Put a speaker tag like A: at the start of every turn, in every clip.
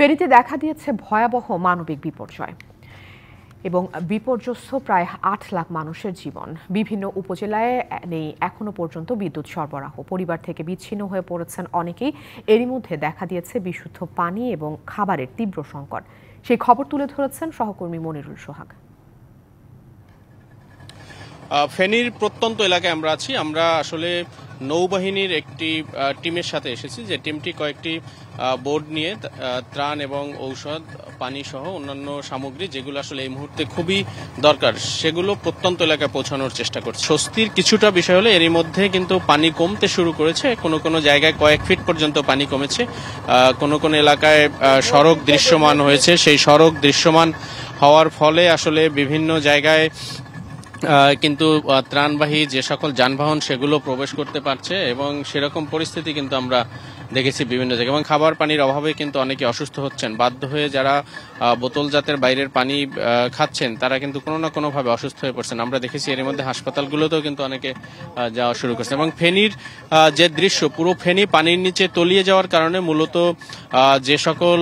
A: ফেরিতে দেখা দিয়েছে ভয়াবহ মানবিক বিপর্যয় এবং বিপর্যস্ত প্রায় আট লাখ মানুষের জীবন বিভিন্ন উপজেলায় নেই এখনও পর্যন্ত বিদ্যুৎ সরবরাহ পরিবার থেকে বিচ্ছিন্ন হয়ে পড়েছেন অনেকেই এরই মধ্যে দেখা দিয়েছে বিশুদ্ধ পানি এবং খাবারের তীব্র সংকট সেই খবর তুলে ধরেছেন সহকর্মী মনিরুল সোহাগ
B: ফেনীর প্রত্যন্ত এলাকায় আমরা আছি আমরা আসলে নৌবাহিনীর একটি টিমের সাথে এসেছি যে টিমটি কয়েকটি বোর্ড নিয়ে ত্রাণ এবং ঔষধ পানি সহ অন্যান্য সামগ্রী যেগুলো আসলে এই মুহূর্তে খুবই দরকার সেগুলো প্রত্যন্ত এলাকায় পৌঁছানোর চেষ্টা করছে স্বস্তির কিছুটা বিষয় হলো এরই মধ্যে কিন্তু পানি কমতে শুরু করেছে কোনো কোনো জায়গায় কয়েক ফিট পর্যন্ত পানি কমেছে কোনো কোনো এলাকায় সড়ক দৃশ্যমান হয়েছে সেই সড়ক দৃশ্যমান হওয়ার ফলে আসলে বিভিন্ন জায়গায় কিন্তু ত্রাণবাহী যে সকল যানবাহন সেগুলো প্রবেশ করতে পারছে এবং সেরকম পরিস্থিতি কিন্তু আমরা দেখেছি বিভিন্ন জায়গায় এবং খাবার পানির অভাবে কিন্তু অনেকে অসুস্থ হচ্ছেন বাধ্য হয়ে যারা বোতলজাতের বাইরের পানি খাচ্ছেন তারা কিন্তু কোনো না কোনোভাবে অসুস্থ হয়ে পড়ছেন আমরা দেখেছি এর মধ্যে হাসপাতালগুলোতেও কিন্তু অনেকে যাওয়া শুরু করছে এবং ফেনীর যে দৃশ্য পুরো ফেনী পানির নিচে তলিয়ে যাওয়ার কারণে মূলত যে সকল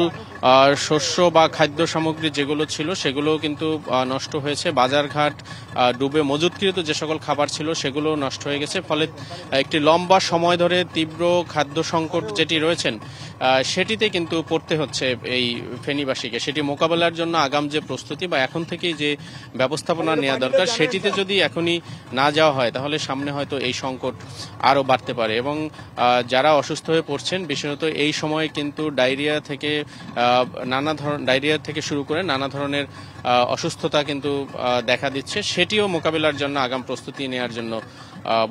B: শস্য বা খাদ্য সামগ্রী যেগুলো ছিল সেগুলোও কিন্তু নষ্ট হয়েছে বাজারঘাট ডুবে মজুতকৃত যে সকল খাবার ছিল সেগুলোও নষ্ট হয়ে গেছে ফলে একটি লম্বা সময় ধরে তীব্র খাদ্য সংকট যেটি রয়েছেন সেটিতে কিন্তু পড়তে হচ্ছে এই ফেনীবাসীকে সেটি মোকাবেলার জন্য আগাম যে প্রস্তুতি বা এখন থেকেই যে ব্যবস্থাপনা নেওয়া দরকার সেটিতে যদি এখনই না যাওয়া হয় তাহলে সামনে হয়তো এই সংকট আরও বাড়তে পারে এবং যারা অসুস্থ হয়ে পড়ছেন বিশেষত এই সময় কিন্তু ডায়রিয়া থেকে নানা ধরনের ডায়রিয়া থেকে শুরু করে নানা ধরনের অসুস্থতা কিন্তু দেখা দিচ্ছে সেটিও মোকাবেলার জন্য আগাম প্রস্তুতি নেওয়ার জন্য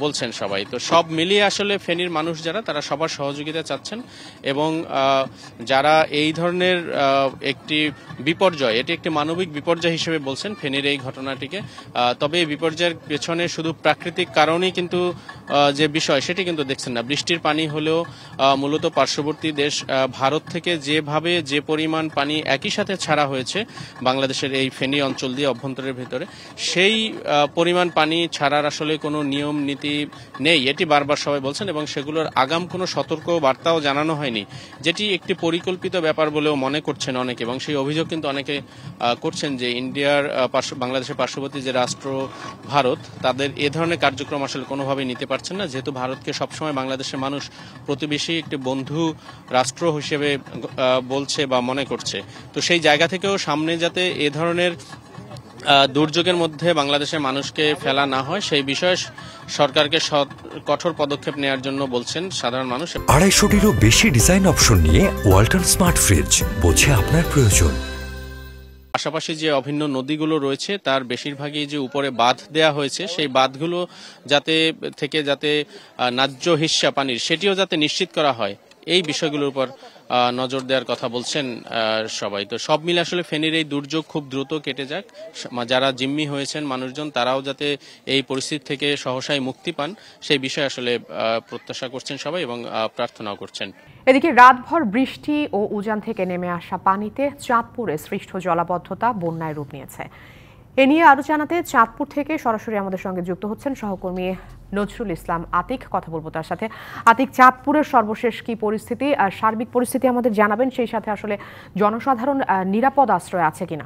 B: বলছেন সবাই তো সব মিলিয়ে আসলে ফেনীর মানুষ যারা তারা সবার সহযোগিতা চাচ্ছেন এবং যারা এই ধরনের একটি বিপর্যয় এটি একটি মানবিক বিপর্যয় হিসেবে বলছেন ফেনীর এই ঘটনাটিকে তবে এই বিপর্যয়ের পেছনে শুধু প্রাকৃতিক কারণেই কিন্তু যে বিষয় সেটি কিন্তু দেখছেন না বৃষ্টির পানি হলেও মূলত পার্শ্ববর্তী দেশ ভারত থেকে যেভাবে যে পরিমাণ পানি একই সাথে ছাড়া হয়েছে বাংলাদেশের এই ফেনী অঞ্চল দিয়ে অভ্যন্তরের ভেতরে সেই পরিমাণ পানি ছাড়ার আসলে কোনো নিয়ম নীতি নেই এটি বারবার সবাই বলছেন এবং সেগুলোর আগাম কোনো সতর্ক বার্তাও জানানো হয়নি যেটি একটি পরিকল্পিত ব্যাপার বলেও মনে করছেন অনেকে এবং সেই অভিযোগ কিন্তু অনেকে করছেন যে ইন্ডিয়ার বাংলাদেশের পার্শ্ববর্তী যে রাষ্ট্র ভারত তাদের এ ধরনের কার্যক্রম আসলে কোনোভাবেই নিতে পারছেন না যেহেতু ভারতকে সবসময় বাংলাদেশের মানুষ প্রতিবেশী একটি বন্ধু রাষ্ট্র হিসেবে বলছে বা মনে করছে তো সেই জায়গা থেকেও সামনে যাতে এ ধরনের ধরনের দুর্যোগের মধ্যে বাংলাদেশের মানুষকে ফেলা না হয় সেই বিষয়ে সরকারকে কঠোর পদক্ষেপ নেওয়ার জন্য বলছেন সাধারণ মানুষ
A: আড়াইশোটিরও বেশি ডিজাইন অপশন নিয়ে ওয়াল্টন স্মার্ট ফ্রিজ বোঝে আপনার প্রয়োজন
B: পাশাপাশি যে অভিন্ন নদীগুলো রয়েছে তার বেশিরভাগই যে উপরে বাঁধ দেয়া হয়েছে সেই বাঁধগুলো যাতে থেকে যাতে ন্যায্য হিস্যা পানির সেটিও যাতে নিশ্চিত করা হয় এই বিষয়গুলোর উপর নজর দেওয়ার কথা বলছেন সবাই তো সব মিলে আসলে ফেনীর এই দুর্যোগ খুব দ্রুত কেটে যাক যারা জিম্মি হয়েছেন মানুষজন তারাও যাতে এই পরিস্থিতি থেকে সহসায় মুক্তি পান সেই বিষয়ে আসলে প্রত্যাশা করছেন সবাই এবং প্রার্থনাও করছেন
A: এদিকে রাতভর বৃষ্টি ও উজান থেকে নেমে আসা পানিতে চাঁদপুরে সৃষ্ট জলাবদ্ধতা বন্যায় রূপ নিয়েছে এ নিয়ে আরো জানাতে চাঁদপুর থেকে সরাসরি আমাদের সঙ্গে যুক্ত হচ্ছেন সহকর্মী নজরুল ইসলাম আতিক কথা বলবো তার সাথে আতিক চাঁদপুরের সর্বশেষ কি পরিস্থিতি আর সার্বিক পরিস্থিতি আমাদের জানাবেন সেই সাথে আসলে জনসাধারণ নিরাপদ আশ্রয় আছে কিনা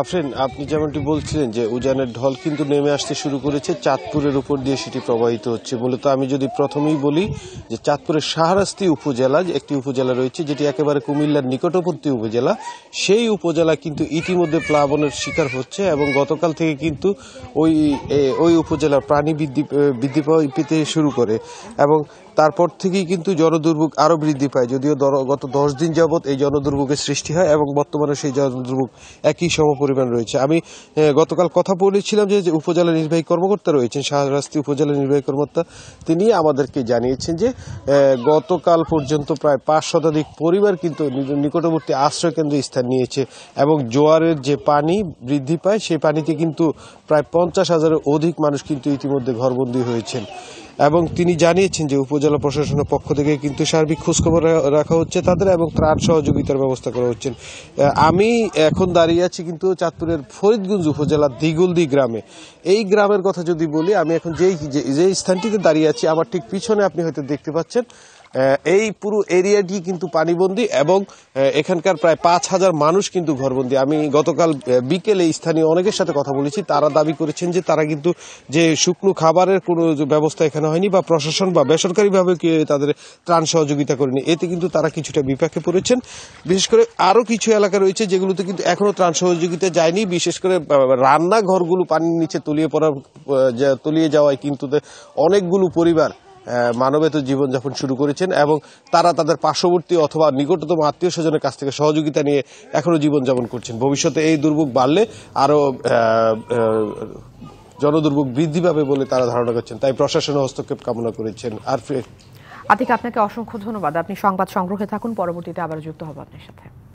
C: আফরেন আপনি যেমনটি বলছিলেন যে উজানের ঢল কিন্তু নেমে আসতে শুরু করেছে চাঁদপুরের উপর দিয়ে সেটি প্রবাহিত হচ্ছে মূলত আমি যদি প্রথমেই বলি যে চাঁদপুরের শাহরাস্তি উপজেলা একটি উপজেলা রয়েছে যেটি একেবারে কুমিল্লার নিকটবর্তী উপজেলা সেই উপজেলা কিন্তু ইতিমধ্যে প্লাবনের শিকার হচ্ছে এবং গতকাল থেকে কিন্তু ওই ওই উপজেলার প্রাণী বৃদ্ধি বৃদ্ধি পেতে শুরু করে এবং তারপর থেকেই কিন্তু জনদুর্ভোগ আরও বৃদ্ধি পায় যদিও গত দশ দিন যাবৎ এই জনদুর্ভোগের সৃষ্টি হয় এবং বর্তমানে সেই জনদুর্ভোগ একই সম পরিমাণ রয়েছে আমি গতকাল কথা বলেছিলাম যে উপজেলা নির্বাহী কর্মকর্তা রয়েছেন শাহরাস্তি উপজেলা নির্বাহী কর্মকর্তা তিনি আমাদেরকে জানিয়েছেন যে গতকাল পর্যন্ত প্রায় পাঁচ শতাধিক পরিবার কিন্তু নিকটবর্তী আশ্রয়কেন্দ্রে স্থান নিয়েছে এবং জোয়ারের যে পানি বৃদ্ধি পায় সেই পানিতে কিন্তু প্রায় পঞ্চাশ হাজারের অধিক মানুষ কিন্তু ইতিমধ্যে ঘরবন্দী হয়েছেন এবং তিনি জানিয়েছেন যে উপজেলা প্রশাসনের পক্ষ থেকে কিন্তু সার্বিক খোঁজখবর রাখা হচ্ছে তাদের এবং ত্রাণ সহযোগিতার ব্যবস্থা করা হচ্ছে আমি এখন দাঁড়িয়ে আছি কিন্তু চাঁদপুরের ফরিদগঞ্জ উপজেলার দিগুলদি গ্রামে এই গ্রামের কথা যদি বলি আমি এখন যেই যে স্থানটিতে দাঁড়িয়ে আছি আমার ঠিক পিছনে আপনি হয়তো দেখতে পাচ্ছেন এই পুরো এরিয়াটি কিন্তু পানিবন্দী এবং এখানকার প্রায় পাঁচ হাজার মানুষ কিন্তু ঘরবন্দি আমি গতকাল বিকেলে স্থানীয় অনেকের সাথে কথা বলেছি তারা দাবি করেছেন যে তারা কিন্তু যে শুকনো খাবারের কোনো ব্যবস্থা এখানে হয়নি বা প্রশাসন বা বেসরকারিভাবে তাদের ত্রাণ সহযোগিতা করেনি এতে কিন্তু তারা কিছুটা বিপাকে পড়েছেন বিশেষ করে আরও কিছু এলাকা রয়েছে যেগুলোতে কিন্তু এখনও ত্রাণ সহযোগিতা যায়নি বিশেষ করে রান্নাঘরগুলো পানির নিচে তলিয়ে পড়ার তলিয়ে যাওয়ায় কিন্তু অনেকগুলো পরিবার মানবেত জীবনযাপন শুরু করেছেন এবং তারা তাদের পার্শ্ববর্তী অথবা নিকটতম আত্মীয় স্বজনের কাছ থেকে সহযোগিতা নিয়ে এখনও জীবনযাপন করছেন ভবিষ্যতে এই দুর্ভোগ বাড়লে আরও জনদুর্ভোগ বৃদ্ধি পাবে বলে তারা ধারণা করছেন তাই প্রশাসনের হস্তক্ষেপ কামনা করেছেন আর
A: আতিক আপনাকে অসংখ্য ধন্যবাদ আপনি সংবাদ সংগ্রহে থাকুন পরবর্তীতে আবার যুক্ত হব আপনার সাথে